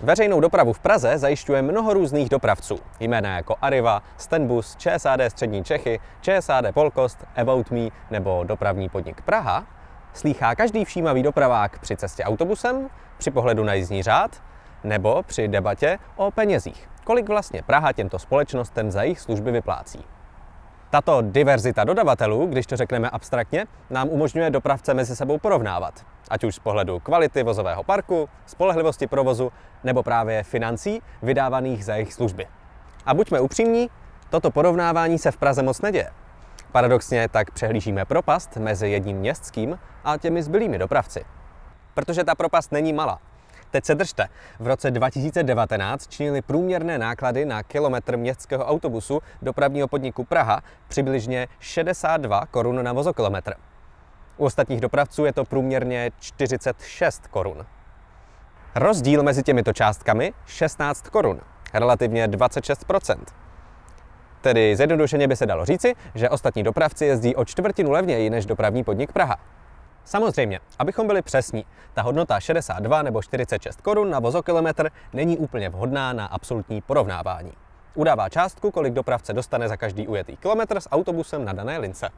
Veřejnou dopravu v Praze zajišťuje mnoho různých dopravců. Jména jako Arriva, Stenbus, ČSAD Střední Čechy, ČSAD Polkost, About Me nebo dopravní podnik Praha slýchá každý všímavý dopravák při cestě autobusem, při pohledu na jízdní řád nebo při debatě o penězích. Kolik vlastně Praha těmto společnostem za jejich služby vyplácí? Tato diverzita dodavatelů, když to řekneme abstraktně, nám umožňuje dopravce mezi sebou porovnávat. Ať už z pohledu kvality vozového parku, spolehlivosti provozu nebo právě financí vydávaných za jejich služby. A buďme upřímní, toto porovnávání se v Praze moc neděje. Paradoxně tak přehlížíme propast mezi jedním městským a těmi zbylými dopravci. Protože ta propast není malá. Teď se držte. V roce 2019 činily průměrné náklady na kilometr městského autobusu dopravního podniku Praha přibližně 62 korun na vozokilometr. U ostatních dopravců je to průměrně 46 korun. Rozdíl mezi těmito částkami 16 korun, relativně 26 Tedy zjednodušeně by se dalo říci, že ostatní dopravci jezdí o čtvrtinu levněji než dopravní podnik Praha. Samozřejmě, abychom byli přesní, ta hodnota 62 nebo 46 korun na vozokilometr není úplně vhodná na absolutní porovnávání. Udává částku, kolik dopravce dostane za každý ujetý kilometr s autobusem na dané lince.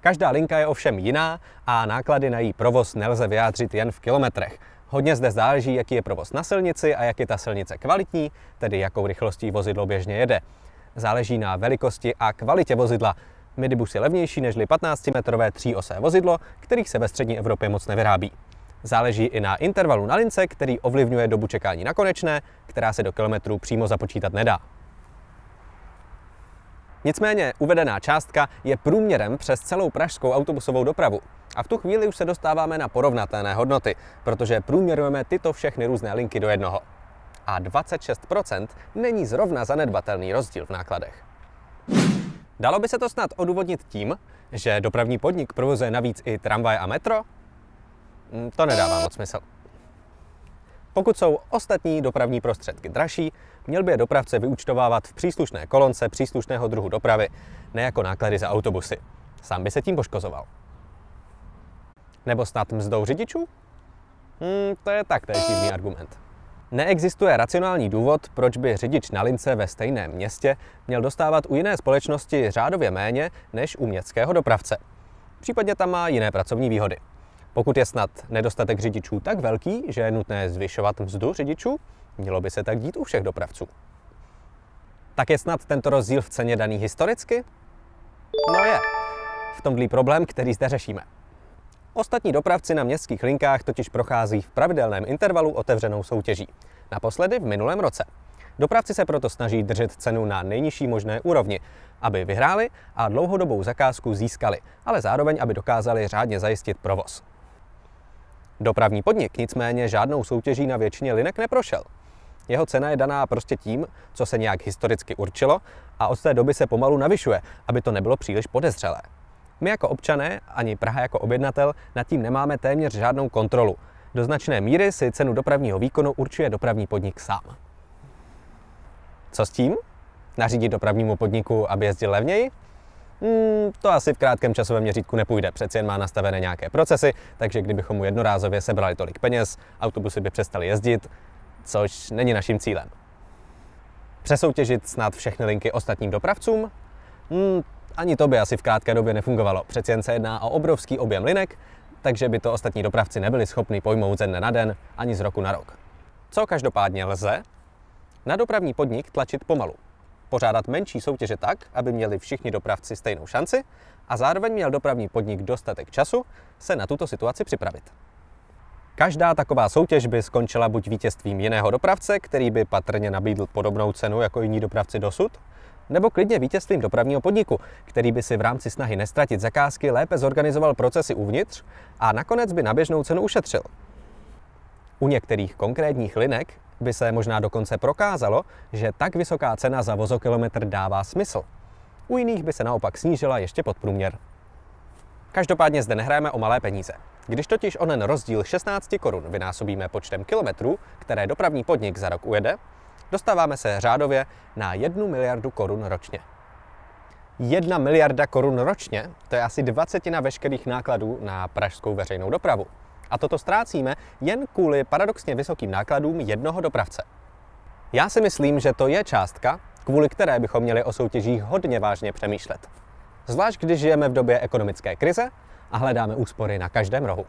Každá linka je ovšem jiná a náklady na její provoz nelze vyjádřit jen v kilometrech. Hodně zde záleží, jaký je provoz na silnici a jak je ta silnice kvalitní, tedy jakou rychlostí vozidlo běžně jede. Záleží na velikosti a kvalitě vozidla, Midibus je levnější než 15-metrové tříosé vozidlo, kterých se ve střední Evropě moc nevyrábí. Záleží i na intervalu na lince, který ovlivňuje dobu čekání na konečné, která se do kilometrů přímo započítat nedá. Nicméně uvedená částka je průměrem přes celou pražskou autobusovou dopravu. A v tu chvíli už se dostáváme na porovnatelné hodnoty, protože průměrujeme tyto všechny různé linky do jednoho. A 26% není zrovna zanedbatelný rozdíl v nákladech. Dalo by se to snad odůvodnit tím, že dopravní podnik provozuje navíc i tramvaje a metro? Mm, to nedává eh. moc smysl. Pokud jsou ostatní dopravní prostředky dražší, měl by je dopravce vyúčtovávat v příslušné kolonce příslušného druhu dopravy, ne jako náklady za autobusy. Sám by se tím poškozoval. Nebo snad mzdou řidičů? Hmm, to je tak divný argument. Neexistuje racionální důvod, proč by řidič na lince ve stejném městě měl dostávat u jiné společnosti řádově méně než u městského dopravce. Případně tam má jiné pracovní výhody. Pokud je snad nedostatek řidičů tak velký, že je nutné zvyšovat mzdu řidičů, mělo by se tak dít u všech dopravců. Tak je snad tento rozdíl v ceně daný historicky? No je. V tom problém, který zde řešíme. Ostatní dopravci na městských linkách totiž prochází v pravidelném intervalu otevřenou soutěží. Naposledy v minulém roce. Dopravci se proto snaží držet cenu na nejnižší možné úrovni, aby vyhráli a dlouhodobou zakázku získali, ale zároveň, aby dokázali řádně zajistit provoz. Dopravní podnik nicméně žádnou soutěží na většině linek neprošel. Jeho cena je daná prostě tím, co se nějak historicky určilo a od té doby se pomalu navyšuje, aby to nebylo příliš podezřelé. My jako občané, ani Praha jako objednatel, nad tím nemáme téměř žádnou kontrolu. Do značné míry si cenu dopravního výkonu určuje dopravní podnik sám. Co s tím? Nařídit dopravnímu podniku, aby jezdil levněji? Hmm, to asi v krátkém časovém měřítku nepůjde, přeci jen má nastavené nějaké procesy, takže kdybychom mu jednorázově sebrali tolik peněz, autobusy by přestaly jezdit, což není naším cílem. Přesoutěžit snad všechny linky ostatním dopravcům? Hmm, ani to by asi v krátké době nefungovalo. Přeci jen se jedná o obrovský objem linek, takže by to ostatní dopravci nebyli schopni pojmout ze dne na den ani z roku na rok. Co každopádně lze? Na dopravní podnik tlačit pomalu. Pořádat menší soutěže tak, aby měli všichni dopravci stejnou šanci a zároveň měl dopravní podnik dostatek času se na tuto situaci připravit. Každá taková soutěž by skončila buď vítězstvím jiného dopravce, který by patrně nabídl podobnou cenu jako jiní dopravci dosud, nebo klidně vítězstvím dopravního podniku, který by si v rámci snahy nestratit zakázky lépe zorganizoval procesy uvnitř a nakonec by na běžnou cenu ušetřil. U některých konkrétních linek by se možná dokonce prokázalo, že tak vysoká cena za vozokilometr dává smysl. U jiných by se naopak snížila ještě pod průměr. Každopádně zde nehráme o malé peníze. Když totiž onen rozdíl 16 korun vynásobíme počtem kilometrů, které dopravní podnik za rok ujede, dostáváme se řádově na 1 miliardu korun ročně. 1 miliarda korun ročně, to je asi dvacetina veškerých nákladů na pražskou veřejnou dopravu. A toto ztrácíme jen kvůli paradoxně vysokým nákladům jednoho dopravce. Já si myslím, že to je částka, kvůli které bychom měli o soutěžích hodně vážně přemýšlet. Zvlášť když žijeme v době ekonomické krize a hledáme úspory na každém rohu.